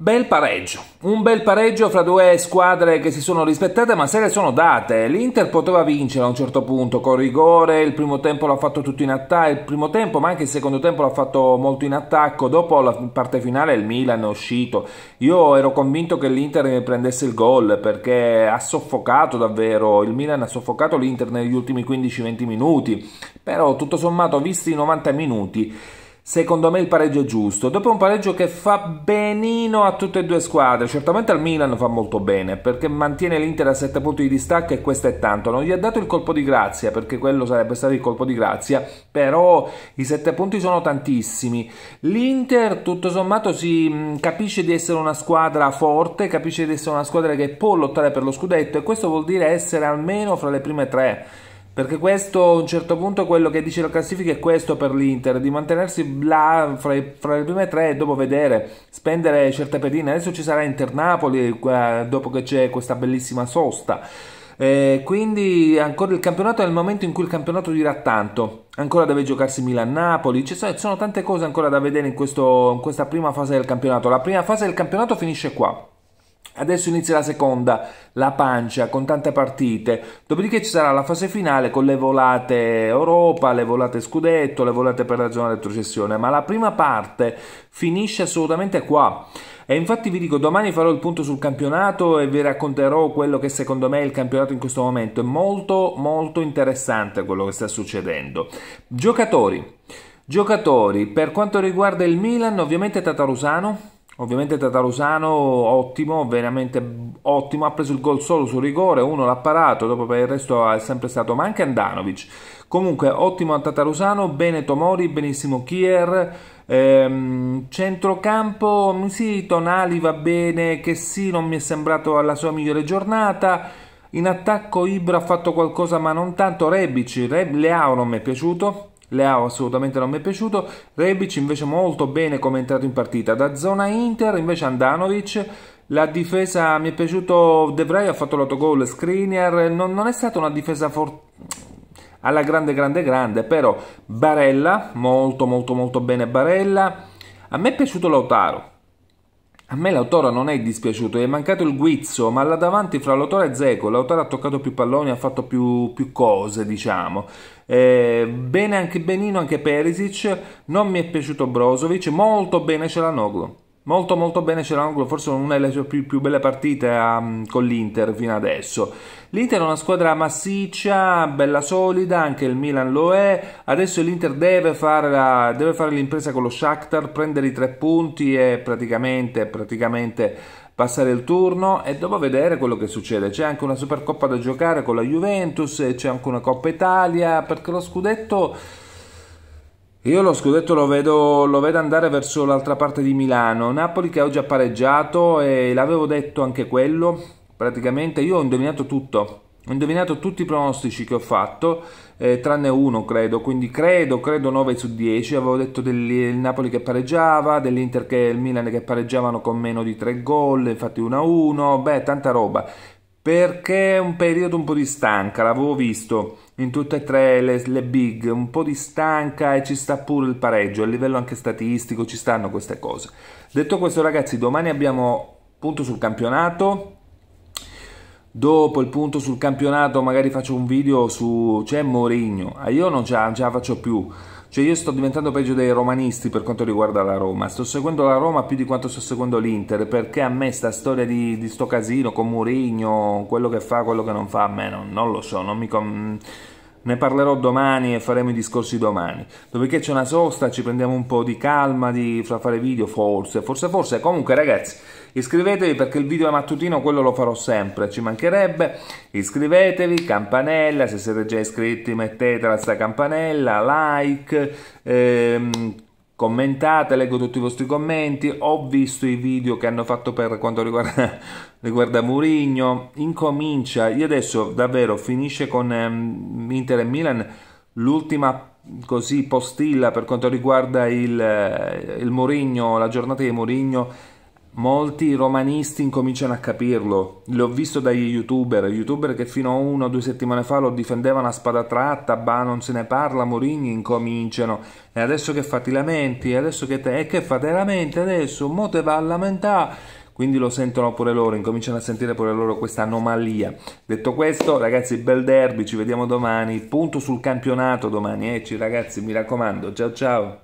Bel pareggio, un bel pareggio fra due squadre che si sono rispettate ma se le sono date. L'Inter poteva vincere a un certo punto con rigore, il primo tempo l'ha fatto tutto in attacco, il primo tempo ma anche il secondo tempo l'ha fatto molto in attacco, dopo la parte finale il Milan è uscito. Io ero convinto che l'Inter prendesse il gol perché ha soffocato davvero, il Milan ha soffocato l'Inter negli ultimi 15-20 minuti, però tutto sommato visti i 90 minuti Secondo me il pareggio è giusto. Dopo un pareggio che fa benino a tutte e due squadre, certamente al Milan fa molto bene perché mantiene l'Inter a 7 punti di distacco e questo è tanto. Non gli ha dato il colpo di grazia perché quello sarebbe stato il colpo di grazia, però i 7 punti sono tantissimi. L'Inter tutto sommato si mm, capisce di essere una squadra forte, capisce di essere una squadra che può lottare per lo scudetto e questo vuol dire essere almeno fra le prime tre perché questo a un certo punto quello che dice la classifica è questo per l'Inter, di mantenersi là fra, i, fra le prime tre e dopo vedere, spendere certe pedine. Adesso ci sarà Inter-Napoli eh, dopo che c'è questa bellissima sosta. Eh, quindi ancora il campionato è il momento in cui il campionato dirà tanto. Ancora deve giocarsi Milan-Napoli, ci sono, sono, tante cose ancora da vedere in, questo, in questa prima fase del campionato. La prima fase del campionato finisce qua. Adesso inizia la seconda, la pancia, con tante partite. Dopodiché ci sarà la fase finale con le volate Europa, le volate Scudetto, le volate per la zona retrocessione. Ma la prima parte finisce assolutamente qua. E infatti vi dico, domani farò il punto sul campionato e vi racconterò quello che secondo me è il campionato in questo momento. È molto, molto interessante quello che sta succedendo. Giocatori. Giocatori, per quanto riguarda il Milan, ovviamente Tatarusano Ovviamente Tatarusano ottimo, veramente ottimo, ha preso il gol solo sul rigore, uno l'ha parato, dopo per il resto è sempre stato, ma anche Andanovic. Comunque ottimo a Tatarusano, bene Tomori, benissimo Kier, ehm, centrocampo, mm, sì, Tonali va bene, che sì, non mi è sembrato alla sua migliore giornata. In attacco Ibra ha fatto qualcosa ma non tanto, Rebici, Reb, Leao non mi è piaciuto, Leao assolutamente non mi è piaciuto, Rebic invece molto bene come è entrato in partita, da zona Inter invece Andanovic, la difesa mi è piaciuto, De Vrij ha fatto l'autogol, Skriniar, non, non, è stata una difesa for... alla grande grande grande, però Barella, molto molto molto bene Barella, a me è piaciuto Lautaro, a me l'autora non è dispiaciuto, è mancato il guizzo, ma là davanti fra Lautaro e Zeco, Lautaro ha toccato più palloni, ha fatto più, più cose, diciamo. Eh, bene anche Benino, anche Perisic, non mi è piaciuto Brozovic, molto bene ce Celanoglu molto molto bene Celanoglu, forse una delle sue più, più belle partite um, con l'Inter fino adesso. L'Inter è una squadra massiccia, bella solida, anche il Milan lo è, adesso l'Inter deve fare, la, deve fare l'impresa con lo Shakhtar, prendere i tre punti e praticamente, praticamente passare il turno e dopo vedere quello che succede. C'è anche una Supercoppa da giocare con la Juventus, c'è anche una Coppa Italia, perché lo scudetto io lo scudetto lo vedo, lo vedo andare verso l'altra parte di Milano. Napoli che ho già pareggiato e l'avevo detto anche quello. Praticamente io ho indovinato tutto. Ho indovinato tutti i pronostici che ho fatto, eh, tranne uno credo, quindi credo, credo 9 su 10, avevo detto del Napoli che pareggiava, dell'Inter che il Milan che pareggiavano con meno di 3 gol, infatti 1-1, beh tanta roba perché è un periodo un po' di stanca, l'avevo visto in tutte e tre le, le, big, un po' di stanca e ci sta pure il pareggio, a livello anche statistico ci stanno queste cose. Detto questo ragazzi, domani abbiamo punto sul campionato, dopo il punto sul campionato magari faccio un video su c'è Mourinho, ah, io non ce la faccio più, cioè io sto diventando peggio dei romanisti per quanto riguarda la Roma, sto seguendo la Roma più di quanto sto seguendo l'Inter, perché a me sta storia di, di sto casino con Mourinho, quello che fa, quello che non fa, a me non, non lo so, non mi ne parlerò domani e faremo i discorsi domani. Dopodiché c'è una sosta, ci prendiamo un po' di calma di fra fare video, forse, forse, forse. Comunque, ragazzi, iscrivetevi perché il video è mattutino quello lo farò sempre, ci mancherebbe. Iscrivetevi, campanella, se siete già iscritti, mettetela sta campanella, like, ehm, commentate, leggo tutti i vostri commenti, ho visto i video che hanno fatto per quanto riguarda, riguarda Murigno, incomincia, io adesso davvero finisce con um, Inter e Milan l'ultima così postilla per quanto riguarda il, eh, il Murigno, la giornata di Murigno Molti romanisti incominciano a capirlo. L'ho visto dagli youtuber, youtuber che fino a una o due settimane fa lo difendevano a spada tratta, bah non se ne parla, Morigni incominciano. E adesso che fate i lamenti, adesso che te... E che fate i lamenti adesso? Mo te va a lamentare quindi lo sentono pure loro, incominciano a sentire pure loro questa anomalia. Detto questo, ragazzi, bel derby, ci vediamo domani, punto sul campionato domani, ecci eh, ragazzi, mi raccomando, ciao ciao!